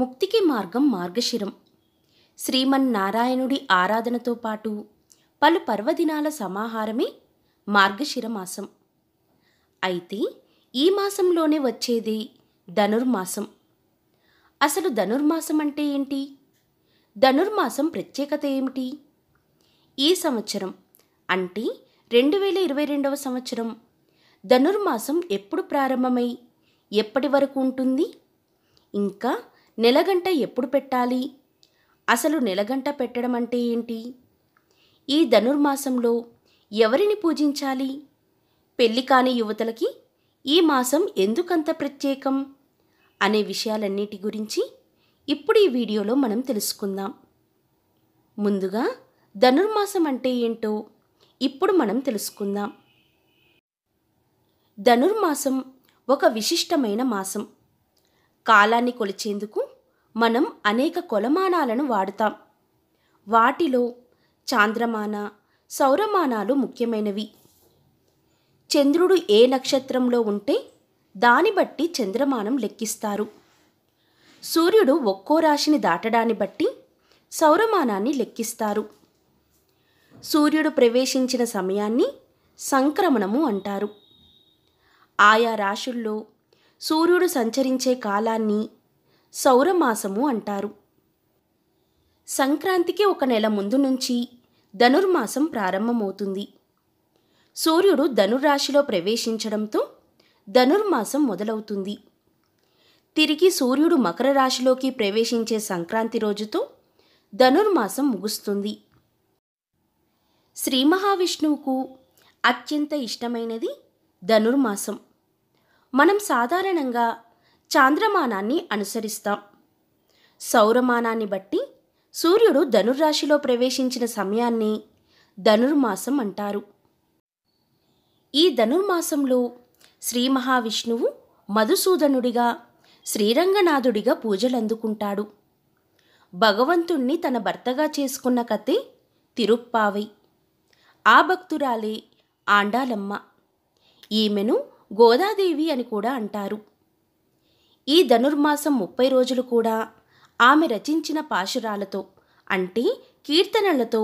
ముక్తికి మార్గం మార్గశిరం శ్రీమన్నారాయణుడి ఆరాధనతో పాటు పలు పర్వదినాల సమాహారమే మార్గశిరమాసం అయితే ఈ మాసంలోనే వచ్చేది ధనుర్మాసం అసలు ధనుర్మాసం అంటే ఏంటి ధనుర్మాసం ప్రత్యేకత ఏమిటి ఈ సంవత్సరం అంటే రెండు వేల ఇరవై రెండవ సంవత్సరం ధనుర్మాసం ఎప్పుడు ప్రారంభమై ఎప్పటి వరకు ఉంటుంది ఇంకా నెలగంట ఎప్పుడు పెట్టాలి అసలు నెలగంట పెట్టడం అంటే ఏంటి ఈ ధనుర్మాసంలో ఎవరిని పూజించాలి పెళ్లి కాని యువతలకి ఈ మాసం ఎందుకంత ప్రత్యేకం అనే విషయాలన్నిటి గురించి ఇప్పుడు ఈ వీడియోలో మనం తెలుసుకుందాం ముందుగా ధనుర్మాసం అంటే ఏంటో ఇప్పుడు మనం తెలుసుకుందాం ధనుర్మాసం ఒక విశిష్టమైన మాసం కాలాన్ని కొలిచేందుకు మనం అనేక కొలమానాలను వాడతాం వాటిలో చాంద్రమాన సౌరమానాలు ముఖ్యమైనవి చంద్రుడు ఏ నక్షత్రంలో ఉంటే దాన్ని బట్టి చంద్రమానం లెక్కిస్తారు సూర్యుడు ఒక్కో రాశిని దాటడాన్ని బట్టి సౌరమానాన్ని లెక్కిస్తారు సూర్యుడు ప్రవేశించిన సమయాన్ని సంక్రమణము అంటారు ఆయా రాశుల్లో సూర్యుడు సంచరించే కాలాన్ని సౌరమాసము అంటారు సంక్రాంతికి ఒక నెల ముందు నుంచి ధనుర్మాసం ప్రారంభమవుతుంది సూర్యుడు ధనుర్రాశిలో ప్రవేశించడంతో ధనుర్మాసం మొదలవుతుంది తిరిగి సూర్యుడు మకర రాశిలోకి ప్రవేశించే సంక్రాంతి రోజుతో ధనుర్మాసం ముగుస్తుంది శ్రీ మహావిష్ణువుకు అత్యంత ఇష్టమైనది ధనుర్మాసం మనం సాధారణంగా చాంద్రమానాన్ని అనుసరిస్తాం సౌరమానాన్ని బట్టి సూర్యుడు ధనుర్రాశిలో ప్రవేశించిన సమయాన్ని ధనుర్మాసం అంటారు ఈ ధనుర్మాసంలో శ్రీ మహావిష్ణువు మధుసూదనుడిగా శ్రీరంగనాథుడిగా పూజలందుకుంటాడు భగవంతుణ్ణి తన భర్తగా చేసుకున్న కథే తిరుప్పావై ఆ భక్తురాలే ఆండాలమ్మ ఈమెను గోదాదేవి అని కూడా అంటారు ఈ ధనుర్మాసం ముప్పై రోజులు కూడా ఆమె రచించిన పాశురాలతో అంటే కీర్తనలతో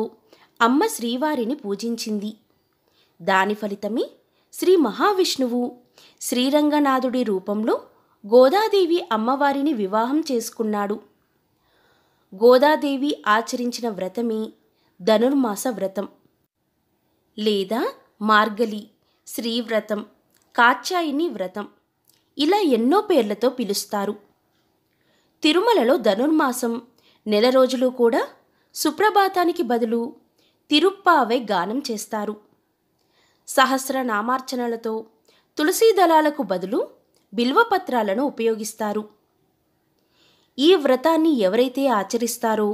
అమ్మ శ్రీవారిని పూజించింది దాని ఫలితమే శ్రీ మహావిష్ణువు శ్రీరంగనాథుడి రూపంలో గోదాదేవి అమ్మవారిని వివాహం చేసుకున్నాడు గోదాదేవి ఆచరించిన వ్రతమే ధనుర్మాస వ్రతం లేదా మార్గలి శ్రీవ్రతం కాచ్యాయిని వ్రతం ఇలా ఎన్నో పేర్లతో పిలుస్తారు తిరుమలలో ధనుర్మాసం నెల రోజులు కూడా సుప్రభాతానికి బదులు తిరుప్పావే గానం చేస్తారు నామార్చనలతో తులసీ దళాలకు బదులు బిల్వపత్రాలను ఉపయోగిస్తారు ఈ వ్రతాన్ని ఎవరైతే ఆచరిస్తారో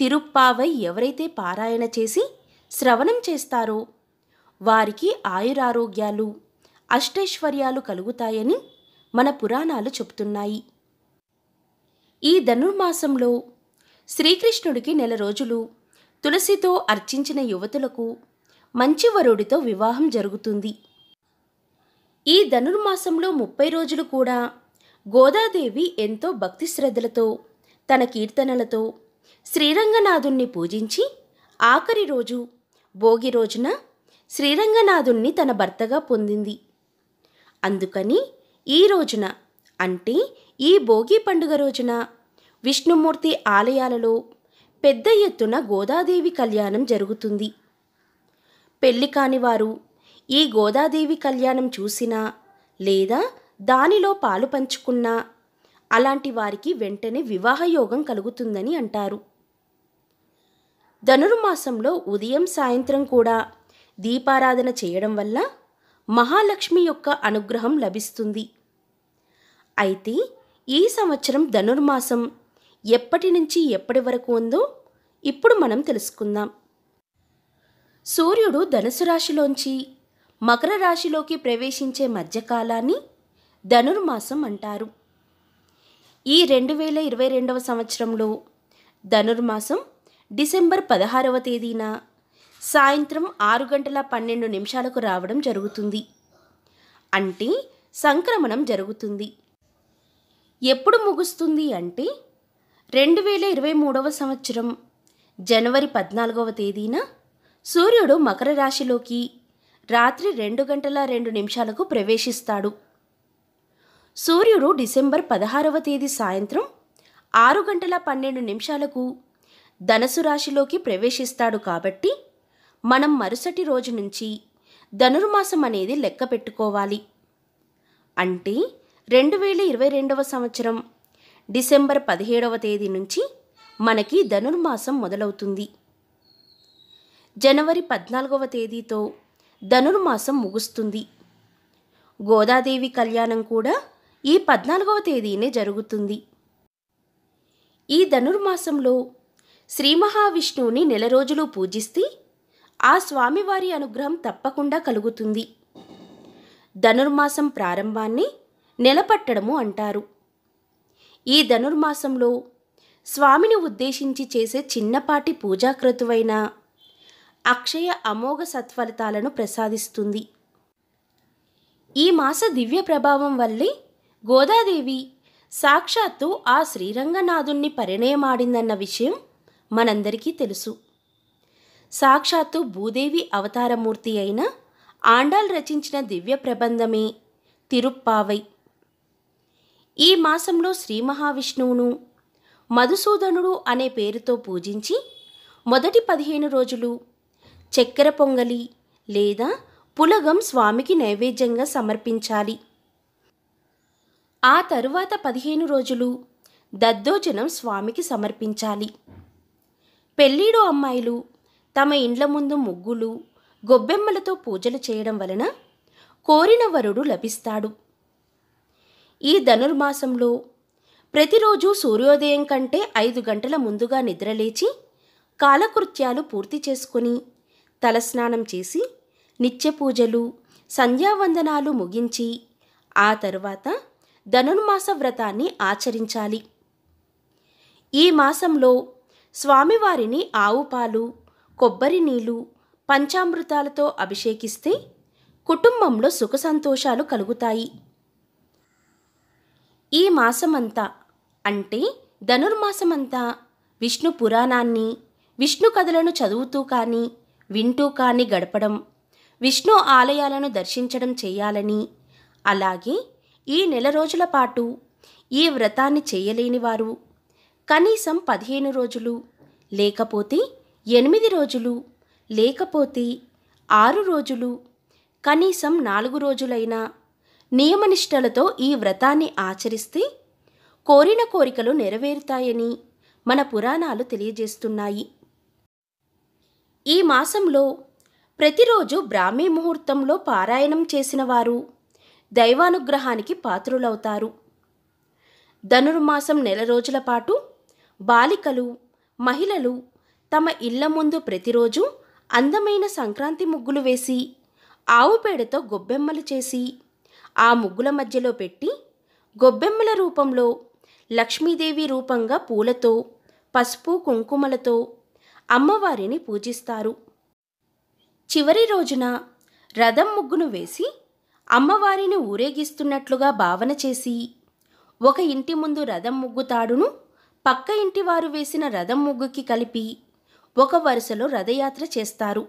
తిరుప్పావై ఎవరైతే పారాయణ చేసి శ్రవణం చేస్తారో వారికి ఆయురారోగ్యాలు అష్టైశ్వర్యాలు కలుగుతాయని మన పురాణాలు చెబుతున్నాయి ఈ ధనుర్మాసంలో శ్రీకృష్ణుడికి నెల రోజులు తులసితో అర్చించిన యువతులకు మంచి వరుడితో వివాహం జరుగుతుంది ఈ ధనుర్మాసంలో ముప్పై రోజులు కూడా గోదాదేవి ఎంతో భక్తి శ్రద్ధలతో తన కీర్తనలతో శ్రీరంగనాథుణ్ణి పూజించి ఆఖరి రోజు భోగి రోజున శ్రీరంగనాథుణ్ణి తన భర్తగా పొందింది అందుకని ఈ రోజున అంటే ఈ భోగి పండుగ రోజున విష్ణుమూర్తి ఆలయాలలో పెద్ద ఎత్తున గోదాదేవి కళ్యాణం జరుగుతుంది పెళ్లి కానివారు ఈ గోదాదేవి కళ్యాణం చూసినా లేదా దానిలో పాలు పంచుకున్నా అలాంటి వారికి వెంటనే వివాహయోగం కలుగుతుందని అంటారు ధనుర్మాసంలో ఉదయం సాయంత్రం కూడా దీపారాధన చేయడం వల్ల మహాలక్ష్మి యొక్క అనుగ్రహం లభిస్తుంది అయితే ఈ సంవత్సరం ధనుర్మాసం ఎప్పటి నుంచి ఎప్పటి వరకు ఉందో ఇప్పుడు మనం తెలుసుకుందాం సూర్యుడు ధనుసు రాశిలోంచి మకర రాశిలోకి ప్రవేశించే మధ్యకాలాన్ని ధనుర్మాసం అంటారు ఈ రెండు వేల ఇరవై రెండవ సంవత్సరంలో ధనుర్మాసం డిసెంబర్ పదహారవ తేదీన సాయంత్రం ఆరు గంటల పన్నెండు నిమిషాలకు రావడం జరుగుతుంది అంటే సంక్రమణం జరుగుతుంది ఎప్పుడు ముగుస్తుంది అంటే రెండు వేల ఇరవై మూడవ సంవత్సరం జనవరి పద్నాలుగవ తేదీన సూర్యుడు మకర రాశిలోకి రాత్రి రెండు గంటల రెండు నిమిషాలకు ప్రవేశిస్తాడు సూర్యుడు డిసెంబర్ పదహారవ తేదీ సాయంత్రం ఆరు గంటల పన్నెండు నిమిషాలకు ధనసు రాశిలోకి ప్రవేశిస్తాడు కాబట్టి మనం మరుసటి రోజు నుంచి ధనుర్మాసం అనేది లెక్క పెట్టుకోవాలి అంటే రెండు వేల ఇరవై రెండవ సంవత్సరం డిసెంబర్ పదిహేడవ తేదీ నుంచి మనకి ధనుర్మాసం మొదలవుతుంది జనవరి పద్నాలుగవ తేదీతో ధనుర్మాసం ముగుస్తుంది గోదాదేవి కళ్యాణం కూడా ఈ పద్నాలుగవ తేదీనే జరుగుతుంది ఈ ధనుర్మాసంలో శ్రీ మహావిష్ణువుని నెల రోజులు పూజిస్తే ఆ స్వామివారి అనుగ్రహం తప్పకుండా కలుగుతుంది ధనుర్మాసం ప్రారంభాన్ని నిలబట్టడము అంటారు ఈ ధనుర్మాసంలో స్వామిని ఉద్దేశించి చేసే చిన్నపాటి పూజాకృతువైన అక్షయ అమోఘ సత్ఫలితాలను ప్రసాదిస్తుంది ఈ మాస దివ్య ప్రభావం వల్లే గోదాదేవి సాక్షాత్తు ఆ శ్రీరంగనాథుణ్ణి పరిణయమాడిందన్న విషయం మనందరికీ తెలుసు సాక్షాత్తు భూదేవి అవతారమూర్తి అయిన ఆండాల్ రచించిన దివ్య ప్రబంధమే తిరుప్పావై ఈ మాసంలో శ్రీ మహావిష్ణువును మధుసూదనుడు అనే పేరుతో పూజించి మొదటి పదిహేను రోజులు చక్కెర పొంగలి లేదా పులగం స్వామికి నైవేద్యంగా సమర్పించాలి ఆ తరువాత పదిహేను రోజులు దద్దోజనం స్వామికి సమర్పించాలి పెళ్ళీడు అమ్మాయిలు తమ ఇండ్ల ముందు ముగ్గులు గొబ్బెమ్మలతో పూజలు చేయడం వలన కోరిన వరుడు లభిస్తాడు ఈ ధనుర్మాసంలో ప్రతిరోజు సూర్యోదయం కంటే ఐదు గంటల ముందుగా నిద్రలేచి కాలకృత్యాలు పూర్తి చేసుకుని తలస్నానం చేసి నిత్య పూజలు సంధ్యావందనాలు ముగించి ఆ తర్వాత ధనుర్మాస వ్రతాన్ని ఆచరించాలి ఈ మాసంలో స్వామివారిని ఆవుపాలు కొబ్బరి నీళ్ళు పంచామృతాలతో అభిషేకిస్తే కుటుంబంలో సుఖ సంతోషాలు కలుగుతాయి ఈ మాసమంతా అంటే ధనుర్మాసమంతా విష్ణు పురాణాన్ని విష్ణు కథలను చదువుతూ కానీ వింటూ కానీ గడపడం విష్ణు ఆలయాలను దర్శించడం చేయాలని అలాగే ఈ నెల రోజుల పాటు ఈ వ్రతాన్ని చేయలేని వారు కనీసం పదిహేను రోజులు లేకపోతే ఎనిమిది రోజులు లేకపోతే ఆరు రోజులు కనీసం నాలుగు రోజులైనా నియమనిష్టలతో ఈ వ్రతాన్ని ఆచరిస్తే కోరిన కోరికలు నెరవేరుతాయని మన పురాణాలు తెలియజేస్తున్నాయి ఈ మాసంలో ప్రతిరోజు బ్రాహ్మీ ముహూర్తంలో పారాయణం చేసిన వారు దైవానుగ్రహానికి పాత్రులవుతారు ధనుర్మాసం నెల రోజుల పాటు బాలికలు మహిళలు తమ ఇళ్ల ముందు ప్రతిరోజు అందమైన సంక్రాంతి ముగ్గులు వేసి ఆవు పేడతో గొబ్బెమ్మలు చేసి ఆ ముగ్గుల మధ్యలో పెట్టి గొబ్బెమ్మల రూపంలో లక్ష్మీదేవి రూపంగా పూలతో పసుపు కుంకుమలతో అమ్మవారిని పూజిస్తారు చివరి రోజున రథం ముగ్గును వేసి అమ్మవారిని ఊరేగిస్తున్నట్లుగా భావన చేసి ఒక ఇంటి ముందు రథం ముగ్గు తాడును పక్క ఇంటి వారు వేసిన రథం ముగ్గుకి కలిపి ఒక వరుసలో రథయాత్ర చేస్తారు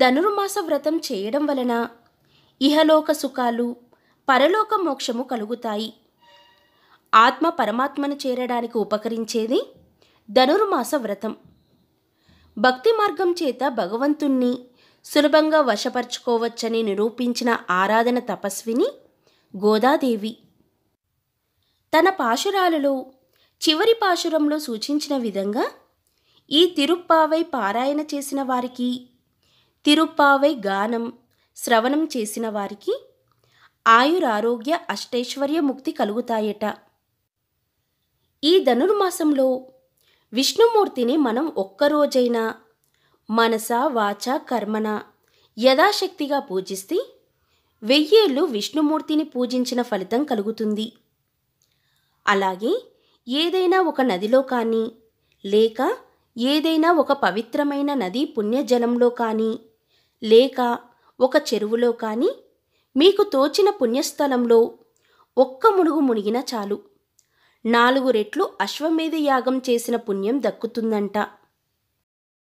ధనుర్మాస వ్రతం చేయడం వలన ఇహలోక సుఖాలు పరలోక మోక్షము కలుగుతాయి ఆత్మ పరమాత్మను చేరడానికి ఉపకరించేది ధనుర్మాస వ్రతం భక్తి మార్గం చేత భగవంతుణ్ణి సులభంగా వశపరుచుకోవచ్చని నిరూపించిన ఆరాధన తపస్విని గోదాదేవి తన పాశురాలలో చివరి పాశురంలో సూచించిన విధంగా ఈ తిరుప్పావై పారాయణ చేసిన వారికి తిరుప్పావై గానం శ్రవణం చేసిన వారికి ఆయురారోగ్య అష్టైశ్వర్య ముక్తి కలుగుతాయట ఈ ధనుర్మాసంలో విష్ణుమూర్తిని మనం ఒక్కరోజైనా మనస వాచ కర్మణ యథాశక్తిగా పూజిస్తే వెయ్యేళ్ళు విష్ణుమూర్తిని పూజించిన ఫలితం కలుగుతుంది అలాగే ఏదైనా ఒక నదిలో కానీ లేక ఏదైనా ఒక పవిత్రమైన నది పుణ్యజలంలో కానీ లేక ఒక చెరువులో కానీ మీకు తోచిన పుణ్యస్థలంలో ఒక్క మునుగు మునిగిన చాలు నాలుగు రెట్లు అశ్వమేధ యాగం చేసిన పుణ్యం దక్కుతుందంట